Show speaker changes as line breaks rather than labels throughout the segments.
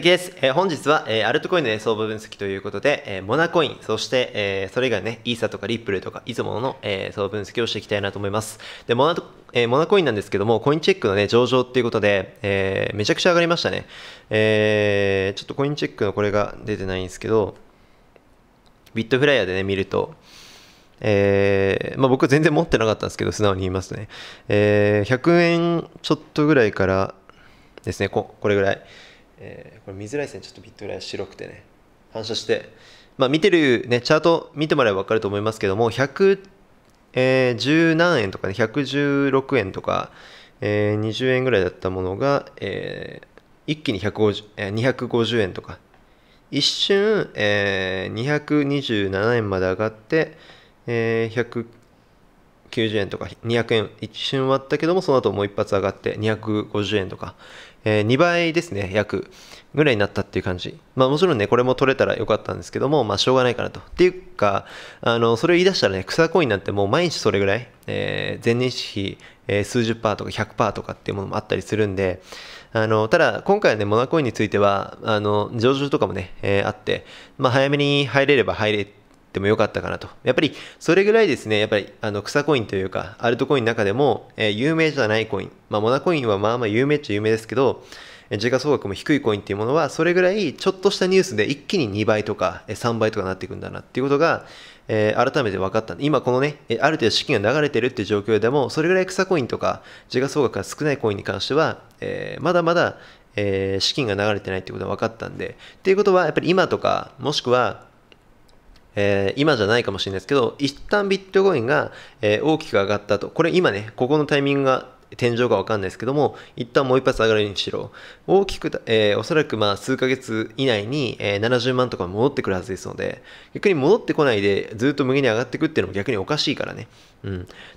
です。えー、本日は、えー、アルトコインの相場分析ということで、えー、モナコイン、そして、えー、それ以外ね、イーサとかリップルとか、いつもの、えー、相場分析をしていきたいなと思います。で、モナ、えー、モナコインなんですけども、コインチェックのね、上場っていうことで、えー、めちゃくちゃ上がりましたね。えー、ちょっとコインチェックのこれが出てないんですけど、ビットフライヤーでね、見ると、えー、まあ僕全然持ってなかったんですけど、素直に言いますね。えー、100円ちょっとぐらいからですね、こ、これぐらい。えー、これ見づらいですねちょっとビットぐらい白くてね反射して、まあ、見てる、ね、チャート見てもらえば分かると思いますけども110、えー、何円とかね116円とか、えー、20円ぐらいだったものが、えー、一気に150、え250円とか一瞬、えー、227円まで上がって、えー、90円とか200円一瞬割ったけどもその後もう一発上がって250円とか、えー、2倍ですね約ぐらいになったっていう感じまあもちろんねこれも取れたらよかったんですけどもまあしょうがないかなとっていうかあのそれを言い出したらね草コインなんてもう毎日それぐらい、えー、前年比、えー、数十パーとか100パーとかっていうものもあったりするんであのただ今回はねモナコインについてはあの上場とかもね、えー、あってまあ早めに入れれば入れでもよかったかなと。やっぱりそれぐらいですね、やっぱりあの草コインというか、アルトコインの中でも、えー、有名じゃないコイン、まあ、モナコインはまあまあ有名っちゃ有名ですけど、時価総額も低いコインっていうものは、それぐらいちょっとしたニュースで一気に2倍とか3倍とかなっていくんだなっていうことが、えー、改めて分かった。今このね、ある程度資金が流れてるっていう状況でも、それぐらい草コインとか、時価総額が少ないコインに関しては、えー、まだまだ、え資金が流れてないってことが分かったんで、っていうことは、やっぱり今とか、もしくは、えー、今じゃないかもしれないですけど、一旦ビットコインが、えー、大きく上がったと。これ今ね、ここのタイミングが天井がわかんないですけども、一旦もう一発上がるにしろ、大きく、えー、おそらくまあ数ヶ月以内に、えー、70万とか戻ってくるはずですので、逆に戻ってこないでずっと無限に上がっていくっていうのも逆におかしいからね。うん。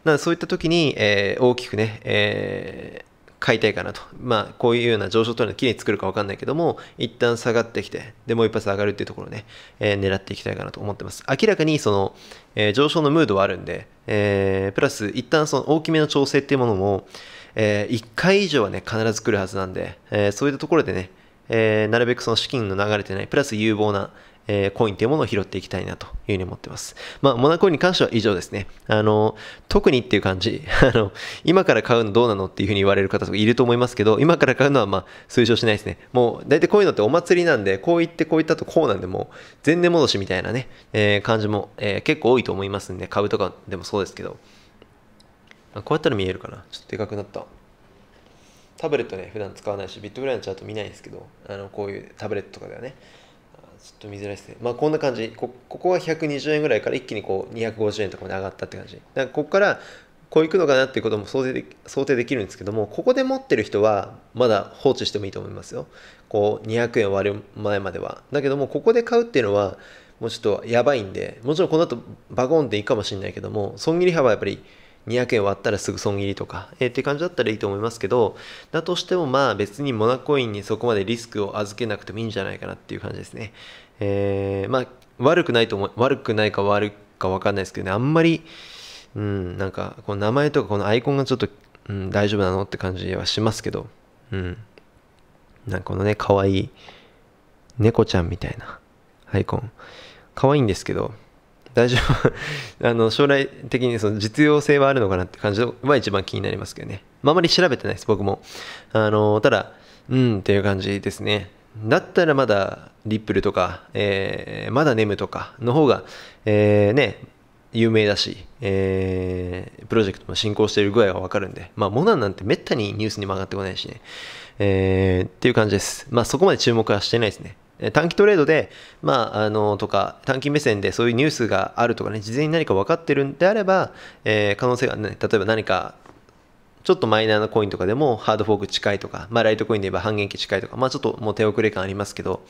なのでそういった時に、えー、大きくね、え買いたいかなと。まあ、こういうような上昇というのはきれいに作るか分かんないけども、一旦下がってきて、で、もう一発上がるっていうところをね、えー、狙っていきたいかなと思ってます。明らかにその、えー、上昇のムードはあるんで、えー、プラス一旦その大きめの調整っていうものも、え1回以上はね、必ず来るはずなんで、えそういったところでね、えなるべくその資金の流れてない、プラス有望な、えー、コインというものを拾っていきたいなというふうに思ってます。まあ、モナコインに関しては以上ですね。あの、特にっていう感じ、あの、今から買うのどうなのっていうふうに言われる方とかいると思いますけど、今から買うのはまあ、推奨しないですね。もう、大体こういうのってお祭りなんで、こう言ってこう言ったとこうなんで、もう、前年戻しみたいなね、えー、感じも、えー、結構多いと思いますんで、株とかでもそうですけど。こうやったら見えるかなちょっとでかくなった。タブレットね、普段使わないし、ビットぐらいのチャート見ないんですけど、あの、こういうタブレットとかではね。ちょっと見づらいですねまあこんな感じここは120円ぐらいから一気にこう250円とかまで上がったって感じだからここからこういくのかなっていうことも想定で想定できるんですけどもここで持ってる人はまだ放置してもいいと思いますよこう200円割る前まではだけどもここで買うっていうのはもうちょっとやばいんでもちろんこの後バゴンでいいかもしれないけども損切り幅はやっぱり200円割ったらすぐ損切りとか、えー、って感じだったらいいと思いますけど、だとしてもまあ別にモナコインにそこまでリスクを預けなくてもいいんじゃないかなっていう感じですね。えー、まあ悪くないと思う、悪くないか悪いかわかんないですけどね、あんまり、うん、なんかこの名前とかこのアイコンがちょっと、うん、大丈夫なのって感じはしますけど、うん。なんかこのね、可愛い猫ちゃんみたいなアイコン。可愛いんですけど、大丈夫 あの将来的にその実用性はあるのかなって感じは一番気になりますけどね、まあ、あまり調べてないです僕もあのただうんっていう感じですねだったらまだリップルとか、えー、まだネムとかの方が、えー、ね有名だし、えー、プロジェクトも進行している具合はわかるんで、まあ、モナンなんてめったにニュースにも上がってこないしね、えー、っていう感じです。まあ、そこまで注目はしてないですね。短期トレードで、まあ、あのとか短期目線でそういうニュースがあるとかね事前に何か分かってるんであれば、えー、可能性が、ね、例えば何かちょっとマイナーなコインとかでもハードフォーク近いとか、まあ、ライトコインで言えば半減期近いとか、まあ、ちょっともう手遅れ感ありますけど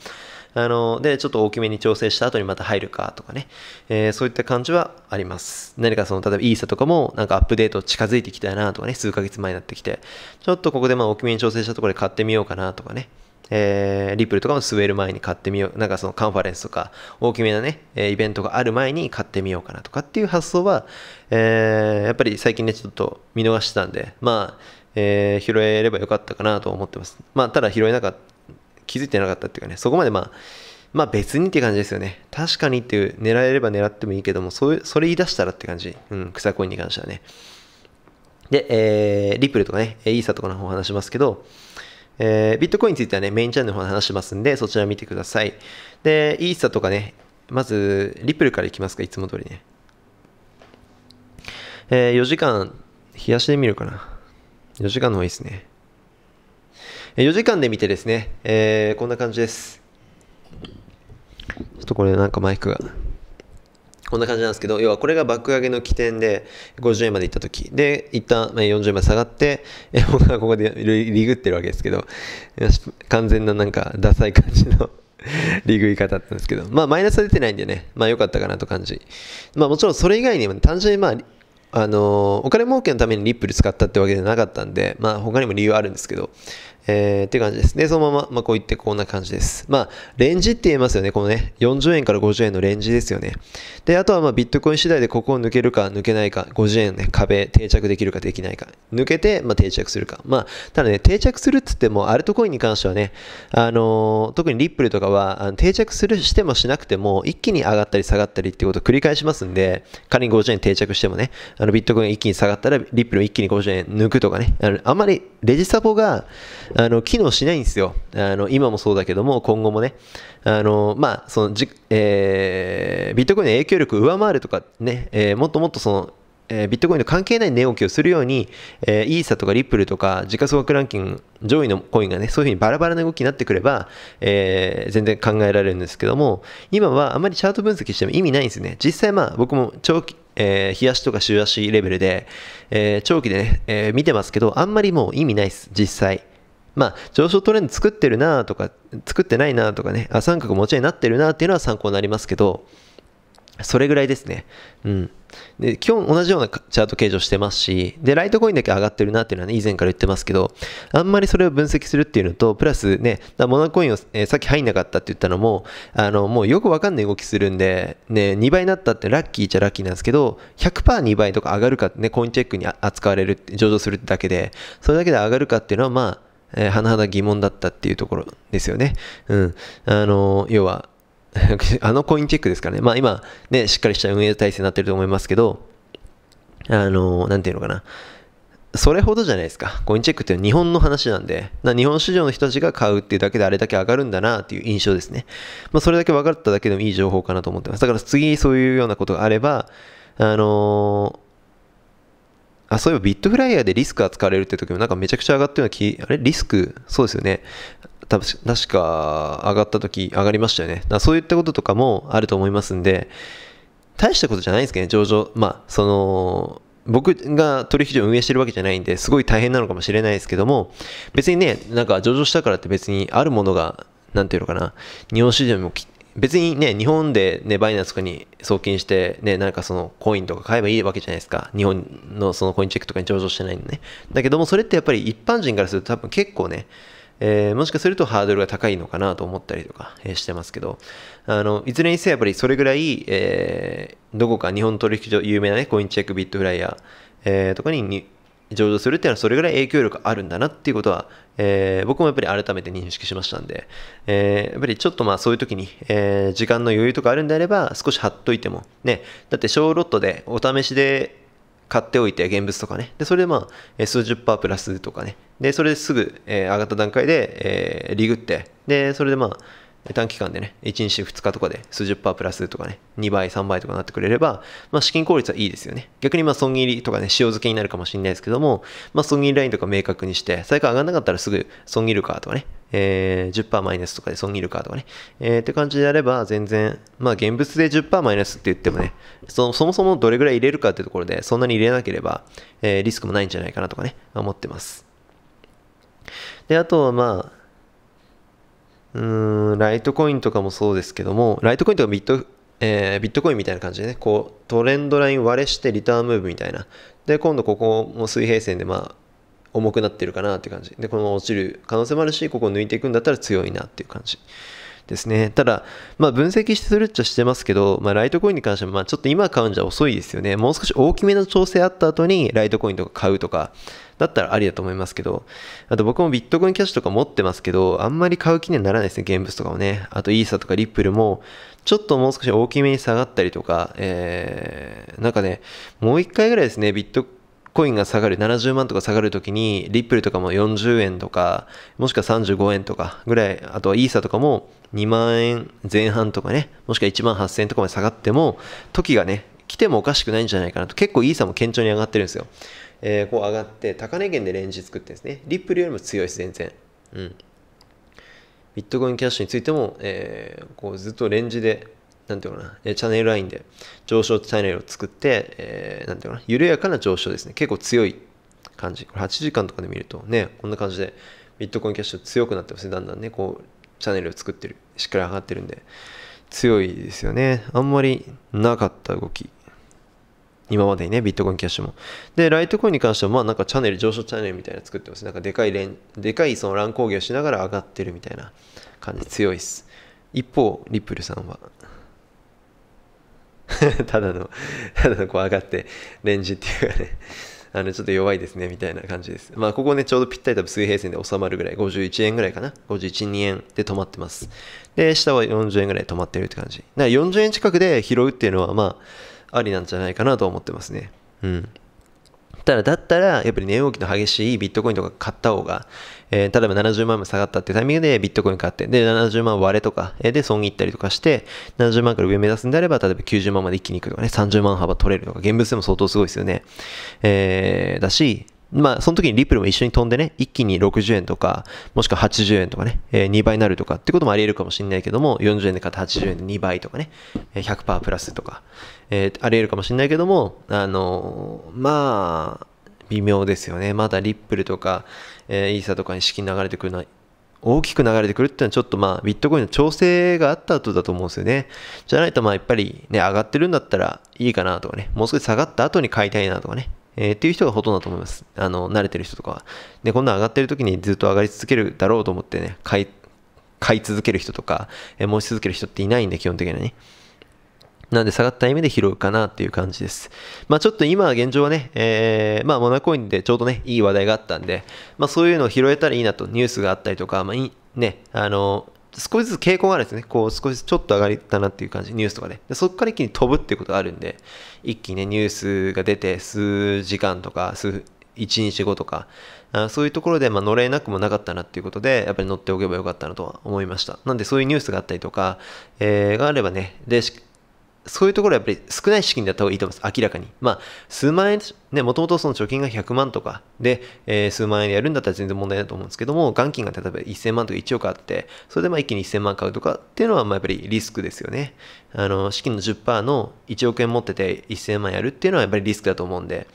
あのでちょっと大きめに調整した後にまた入るかとかね、えー、そういった感じはあります何かその例えばイーサとかもなんかアップデート近づいてきたなとかね数ヶ月前になってきてちょっとここでまあ大きめに調整したところで買ってみようかなとかねえー、リップルとかも据える前に買ってみよう。なんかそのカンファレンスとか、大きめなね、えイベントがある前に買ってみようかなとかっていう発想は、えー、やっぱり最近ね、ちょっと見逃してたんで、まあ、えー、拾えればよかったかなと思ってます。まあ、ただ拾えなかった、気づいてなかったっていうかね、そこまでまあ、まあ別にって感じですよね。確かにっていう、狙えれば狙ってもいいけども、そういう、それ言い出したらって感じ。うん、草コインに関してはね。で、えー、リップルとかね、イーサとかの方話しますけど、えー、ビットコインについてはね、メインチャンネルの方で話しますんで、そちら見てください。で、イーサとかね、まず、リップルからいきますか、いつも通りね。えー、4時間、冷やしで見るかな。4時間の方がいいですね。4時間で見てですね、えー、こんな感じです。ちょっとこれなんかマイクがこんな感じなんですけど、要はこれが爆上げの起点で、50円まで行った時。で、一旦40円まで下がって、え僕はここでリグってるわけですけど、完全ななんかダサい感じの リグい方だったんですけど、まあマイナスは出てないんでね、まあ良かったかなと感じ。まあもちろんそれ以外にも単純にまあ、あのお金儲けのためにリップル使ったってわけじゃなかったんで、まあ他にも理由はあるんですけど、えー、っていう感じです。で、そのまま、まあ、こういってこんな感じです。まあ、レンジって言えますよね。このね、40円から50円のレンジですよね。で、あとはまあ、ビットコイン次第でここを抜けるか抜けないか、50円ね、壁定着できるかできないか、抜けて、まあ、定着するか。まあ、ただね、定着するっつっても、アルトコインに関してはね、あのー、特にリップルとかは、あの定着するしてもしなくても、一気に上がったり下がったりっていうことを繰り返しますんで、仮に50円定着してもね、あのビットコイン一気に下がったら、リップル一気に50円抜くとかね、あのあんまりレジサポが、あの機能しないんですよあの今もそうだけども今後もねあの、まあそのじえー、ビットコインの影響力を上回るとかね、えー、もっともっとそのえー、ビットコインの関係ない値動きをするように、えー、イーサとかリップルとか時価総額ランキング上位のコインがね、そういうふうにバラバラな動きになってくれば、えー、全然考えられるんですけども、今はあまりチャート分析しても意味ないんですね。実際まあ僕も長期、えー、日足とか週足レベルで、えー、長期でね、えー、見てますけど、あんまりもう意味ないです、実際。まあ、上昇トレンド作ってるなとか、作ってないなとかね、あ、三角持ち合いになってるなっていうのは参考になりますけど、それぐらいですね。うん。で、基本同じようなチャート形状してますし、で、ライトコインだけ上がってるなっていうのはね、以前から言ってますけど、あんまりそれを分析するっていうのと、プラスね、モナコインを、えー、さっき入んなかったって言ったのも、あの、もうよくわかんない動きするんで、ね、2倍になったってラッキーっちゃラッキーなんですけど、100%2 倍とか上がるかね、コインチェックに扱われる、上場するだけで、それだけで上がるかっていうのは、まあ、えー、甚だ疑問だったっていうところですよね。うん。あの、要は、あのコインチェックですからね。まあ今、ね、しっかりした運営体制になってると思いますけど、あの、なんていうのかな。それほどじゃないですか。コインチェックって日本の話なんで、な日本市場の人たちが買うっていうだけであれだけ上がるんだなっていう印象ですね。まあ、それだけ分かっただけでもいい情報かなと思ってます。だから次そういうようなことがあれば、あのーあ、そういえばビットフライヤーでリスク扱われるって時もなんかめちゃくちゃ上がったような気、あれリスクそうですよね。多分確か上がった時、上がりましたよね。だそういったこととかもあると思いますんで、大したことじゃないんですけどね、上場。まあ、その、僕が取引所を運営してるわけじゃないんで、すごい大変なのかもしれないですけども、別にね、なんか上場したからって別にあるものが、なんていうのかな、日本市場にも別にね、日本でね、バイナンスとかに送金して、ね、なんかそのコインとか買えばいいわけじゃないですか。日本のそのコインチェックとかに上場してないんでね。だけども、それってやっぱり一般人からすると多分結構ね、えー、もしかするとハードルが高いのかなと思ったりとか、えしてますけど、あの、いずれにせよやっぱりそれぐらい、えー、どこか日本取引所有名なね、コインチェックビットフライヤー、えー、とかにに上場するっていうのはそれぐらい影響力あるんだなっていうことは、えー、僕もやっぱり改めて認識しましたんで、えー、やっぱりちょっとまあそういう時に、えー、時間の余裕とかあるんであれば少し貼っといてもねだって小ロットでお試しで買っておいて現物とかねでそれでまあ数十パープラスとかねでそれですぐ、え上がった段階で、えリグってでそれでまあ短期間でね、1日2日とかで数十パープラスとかね、2倍、3倍とかなってくれれば、まあ、資金効率はいいですよね。逆にまあ損切りとかね、塩漬けになるかもしれないですけども、まあ、損切りラインとか明確にして、最下上がんなかったらすぐ損切るかとかね、えー、10%マイナスとかで損切るかとかね、えー、って感じでやれば全然、まあ現物で10%マイナスって言ってもね、そそもそもどれぐらい入れるかってところで、そんなに入れなければ、えー、リスクもないんじゃないかなとかね、思ってます。で、あとはまあ、うんライトコインとかもそうですけどもライトコインとかビット、えー、ビットコインみたいな感じでねこうトレンドライン割れしてリターンムーブみたいなで今度ここも水平線でまあ重くなってるかなって感じでこのまま落ちる可能性もあるしここを抜いていくんだったら強いなっていう感じですね。ただ、まあ、分析してするっちゃしてますけど、まあ、ライトコインに関しては、まあ、ちょっと今買うんじゃ遅いですよね。もう少し大きめの調整あった後に、ライトコインとか買うとか、だったらありだと思いますけど、あと僕もビットコインキャッシュとか持ってますけど、あんまり買う気にはならないですね、現物とかもね。あと、イーサとかリップルも、ちょっともう少し大きめに下がったりとか、えー、なんかね、もう一回ぐらいですね、ビットコインが下がる、70万とか下がるときに、リップルとかも40円とか、もしくは35円とかぐらい、あとはイーサとかも2万円前半とかね、もしくは1万8000円とかまで下がっても、時がね、来てもおかしくないんじゃないかなと、結構イーサも堅調に上がってるんですよ。えー、こう上がって、高値圏でレンジ作ってるんですね。リップルよりも強いです、全然。うん。ビットコインキャッシュについても、えー、こうずっとレンジでなんていうかな、えチャンネルラインで上昇チャンネルを作って、えー、なんていうかな、緩やかな上昇ですね。結構強い感じ。これ8時間とかで見るとね、こんな感じでビットコインキャッシュ強くなってますね。だんだんね、こう、チャンネルを作ってる。しっかり上がってるんで、強いですよね。あんまりなかった動き。今までにね、ビットコインキャッシュも。で、ライトコインに関しては、まあなんかチャンネル、上昇チャンネルみたいな作ってます。なんかでかいでかいその乱高下をしながら上がってるみたいな感じ強いっす。一方、リップルさんは ただの、ただの怖がってレンジっていうかね、あのちょっと弱いですねみたいな感じです。まあ、ここね、ちょうどぴったり多分水平線で収まるぐらい、51円ぐらいかな。51、2円で止まってます。で、下は40円ぐらい止まってるって感じ。だから40円近くで拾うっていうのは、まあ、ありなんじゃないかなと思ってますね。うん。たら、だったら、やっぱり値動きの激しいビットコインとか買った方が、えー、例えば70万も下がったってタイミングでビットコイン買って、で、70万割れとか、えー、で損いったりとかして、70万から上目指すんであれば、例えば90万まで一気にいくとかね、30万幅取れるとか、現物でも相当すごいですよね。えー、だし、まあ、その時にリップルも一緒に飛んでね、一気に60円とか、もしくは80円とかね、えー、2倍になるとかってこともあり得るかもしれないけども、40円で買って80円で2倍とかね、100%プラスとか、えー、あり得るかもしれないけども、あのー、まあ、微妙ですよね。まだリップルとか、えー、イーサとかに資金流れてくるのは、大きく流れてくるっていうのはちょっとまあ、ビットコインの調整があった後だと思うんですよね。じゃないとまあ、やっぱりね、上がってるんだったらいいかなとかね、もう少し下がった後に買いたいなとかね、えー、っていう人がほとんどだと思います。あの、慣れてる人とかは。で、こんなん上がってる時にずっと上がり続けるだろうと思ってね、買い、買い続ける人とか、えー、申し続ける人っていないんで、基本的にはね。なんで下がった意味で拾うかなっていう感じです。まあちょっと今現状はね、えー、まあモナコインでちょうどね、いい話題があったんで、まあそういうのを拾えたらいいなと、ニュースがあったりとか、まあいね、あの、少しずつ傾向があるんですね。こう少しずつちょっと上がったなっていう感じ、ニュースとかで。でそこから一気に飛ぶっていうことがあるんで、一気にね、ニュースが出て数時間とか、数、1日後とか、あそういうところで、まあ、乗れなくもなかったなっていうことで、やっぱり乗っておけばよかったなとは思いました。なんでそういうニュースがあったりとか、えー、があればね、で、そういうところはやっぱり少ない資金でやった方がいいと思います。明らかに。まあ、数万円、ね、もともとその貯金が100万とかで、えー、数万円でやるんだったら全然問題ないと思うんですけども、元金が例えば1000万とか1億あって、それでまあ一気に1000万買うとかっていうのは、まあやっぱりリスクですよね。あの、資金の10%の1億円持ってて1000万やるっていうのはやっぱりリスクだと思うんで、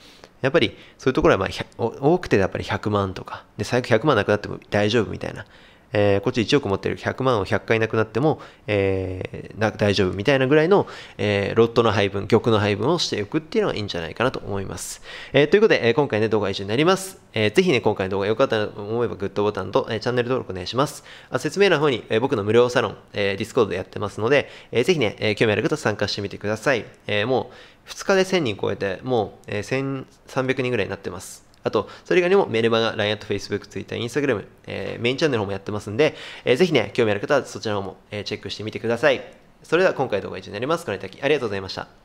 やっぱりそういうところはまあ多くてやっぱり100万とか、で、最悪100万なくなっても大丈夫みたいな。えー、こっち1億持ってる100万を100回なくなっても、えー、大丈夫みたいなぐらいの、えー、ロットの配分、玉の配分をしておくっていうのがいいんじゃないかなと思います。えということで、え今回ね、動画は以上になります。えー、ぜひね、今回の動画良かったと思えばグッドボタンと、えチャンネル登録お願いします。あ説明欄の方に、え僕の無料サロン、えー、ディスコードでやってますので、えぜひね、え興味ある方参加してみてください。えもう2日で1000人超えて、もう、え1300人ぐらいになってます。あと、それ以外にもメルマガ、LINE アット Facebook、Twitter、Instagram、えー、メインチャンネルの方もやってますんで、えー、ぜひね、興味ある方はそちらの方も、えー、チェックしてみてください。それでは今回動画は以上になります。ご覧いただきありがとうございました。